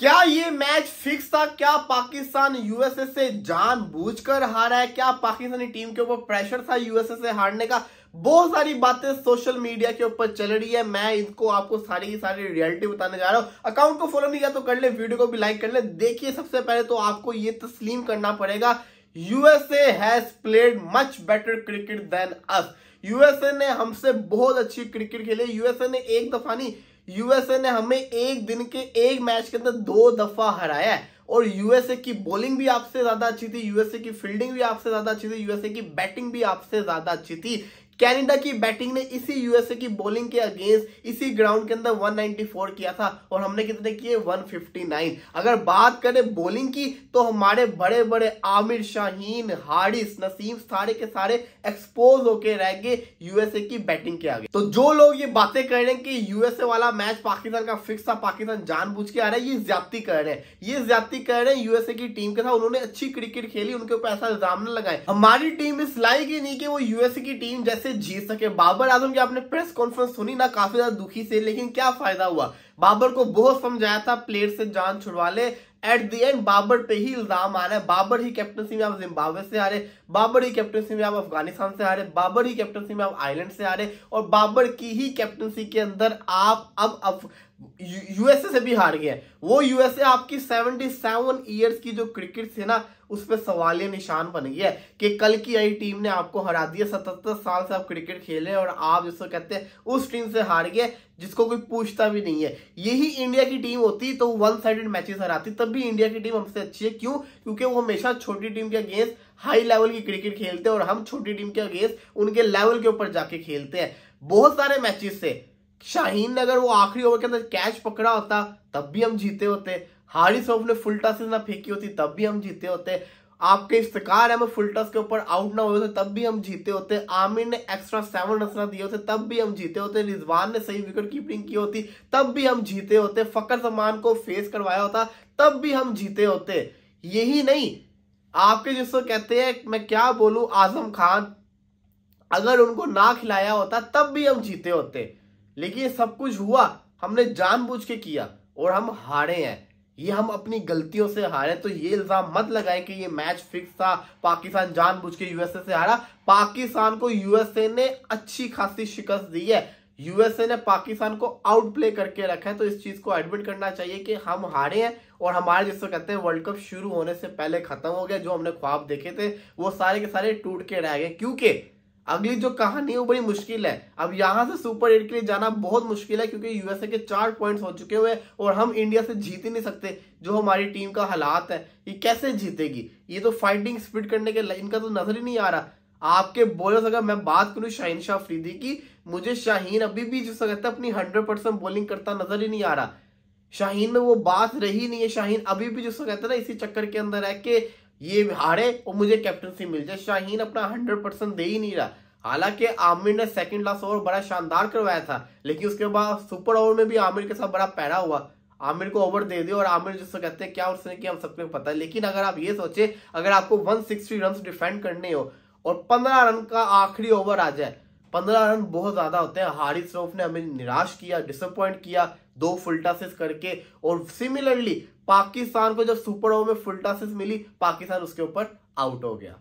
क्या ये match fix था क्या पाकिस्तान यूएसए से जानबूझकर हारा है क्या पाकिस्तानी टीम के ऊपर प्रेशर था यूएसए से हारने का बहुत सारी बातें सोशल मीडिया के ऊपर चल रही है मैं इनको आपको सारी की सारी रियलिटी बताने जा रहा हूं अकाउंट को फॉलो नहीं किया तो कर ले वीडियो को भी लाइक कर ले देखिए सबसे पहले तो आपको ये तस्लीम करना पड़ेगा USA has played much better cricket than us USA ने हमसे बहुत अच्छी क्रिकेट खेली यूएसए ने एक दफा नहीं यूएसए ने हमें एक दिन के एक मैच के अंदर दो दफा हराया है और यूएसए की बॉलिंग भी आपसे ज्यादा अच्छी थी यूएसए की फील्डिंग भी आपसे ज्यादा अच्छी थी यूएसए की बैटिंग भी आपसे ज्यादा अच्छी थी कैनेडा की बैटिंग ने इसी यूएसए की बॉलिंग के अगेंस्ट इसी ग्राउंड के अंदर 194 किया था और हमने कितने किए 159 अगर बात करें बॉलिंग की तो हमारे बड़े बड़े आमिर शाहीन हारिस नसीम सारे के सारे एक्सपोज होके रह गए यूएसए की बैटिंग के आगे तो जो लोग ये बातें कर रहे हैं कि यूएसए वाला मैच पाकिस्तान का फिक्स था पाकिस्तान जानबूझ के आ रहा है ये ज्यादा कर रहे हैं ये ज्यादा कर रहे हैं यूएसए की टीम के साथ उन्होंने अच्छी क्रिकेट खेली उनके ऊपर ऐसा इल्जाम न लगाए हमारी टीम इस लाई ही नहीं कि वो यूएसए की टीम जैसे से जीत सके बाबर आजम की आपने प्रेस कॉन्फ्रेंस सुनी ना काफी ज्यादा दुखी से लेकिन क्या फायदा हुआ बाबर को बहुत समझाया था प्लेयर से जान छुड़वा ले एट द एंड बाबर पे ही इल्जाम आ रहा है बाबर ही कैप्टनसी में आप जिम्बावे से आ रहे बाबर ही कैप्टनसी में आप अफगानिस्तान से आ रहे बाबर ही कैप्टनसी में आप आयरलैंड से आ रहे और बाबर की ही कैप्टनसी के अंदर आप अब अफ यूएसए से भी हार गया वो यूएसए आपकी 77 ईयर्स की जो क्रिकेट थी ना उस पर सवाल निशान बन गया कि कल की आई टीम ने आपको हरा दिया सतहत्तर साल से आप क्रिकेट खेले और आप जिसको कहते हैं उस टीम से हार गए जिसको कोई पूछता भी नहीं है यही इंडिया की टीम होती तो वन साइडेड मैचेस हराती तब भी इंडिया की टीम हमसे अच्छी है क्यों क्योंकि वो हमेशा छोटी टीम के अगेंस्ट हाई लेवल की क्रिकेट खेलते हैं और हम छोटी टीम के अगेंस्ट उनके लेवल के ऊपर जाके खेलते हैं बहुत सारे मैचेस से शाहीन ने अगर वो आखिरी ओवर के अंदर कैच पकड़ा होता तब भी हम जीते होते हारिस ओफ ने फुल टस ना फेंकी होती तब भी हम जीते होते आपके इफ्तार अहमद फुलटस के ऊपर आउट ना हुए थे तब भी हम जीते होते आमिर ने एक्स्ट्रा सेवन ना दिए होते तब भी हम जीते होते रिजवान ने सही विकेट कीपिंग की होती तब भी हम जीते होते फकर जमान को फेस करवाया होता तब भी हम जीते होते यही नहीं आपके जिसको कहते हैं मैं क्या बोलूं आजम खान अगर उनको ना खिलाया होता तब भी हम जीते होते लेकिन ये सब कुछ हुआ हमने जानबूझ के किया और हम हारे हैं ये हम अपनी गलतियों से हारे तो ये इल्जाम मत लगाए कि ये मैच फिक्स था पाकिस्तान जानबूझ के यूएसए से हारा पाकिस्तान को यूएसए ने अच्छी खासी शिकस्त दी है यूएसए ने पाकिस्तान को आउट प्ले करके रखा है तो इस चीज को एडमिट करना चाहिए कि हम हारे हैं और हमारे जिसको कहते हैं वर्ल्ड कप शुरू होने से पहले खत्म हो गया जो हमने ख्वाब देखे थे वो सारे के सारे टूट के रह गए क्योंकि अगली जो कहानी है वो बड़ी मुश्किल है अब यहां से सुपर एट के लिए जाना बहुत मुश्किल है क्योंकि यूएसए के चार पॉइंट्स हो चुके हुए और हम इंडिया से जीत ही नहीं सकते जो हमारी टीम का हालात है ये कैसे जीतेगी ये तो फाइटिंग स्पीड करने के इनका तो नजर ही नहीं आ रहा आपके बोलर्स अगर मैं बात करूं शाहीन शाह अफरीदी की मुझे शाहीन अभी भी जो सकता है अपनी हंड्रेड परसेंट बॉलिंग करता नजर ही नहीं आ रहा शाहीन में वो बात रही नहीं है शाहीन अभी भी जो कहते हैं ना इसी चक्कर के अंदर है कि ये हारे और मुझे कैप्टनसी मिल जाए शाहीन अपना हंड्रेड परसेंट दे ही नहीं रहा हालांकि आमिर ने सेकंड लास्ट ओवर बड़ा शानदार करवाया था लेकिन उसके बाद सुपर ओवर में भी आमिर के साथ बड़ा पैरा हुआ आमिर को ओवर दे दिया और आमिर जिसको कहते हैं क्या उसने किया हम सबको पता है लेकिन अगर आप ये सोचे अगर आपको सिक्सटी रन डिफेंड करने हो और पंद्रह रन का आखिरी ओवर आ जाए पंद्रह रन बहुत ज्यादा होते हैं हारिस श्रोफ ने हमें निराश किया डिसअपॉइंट किया दो फुलटासेस करके और सिमिलरली पाकिस्तान को जब सुपर ओवर में फुलटासेस मिली पाकिस्तान उसके ऊपर आउट हो गया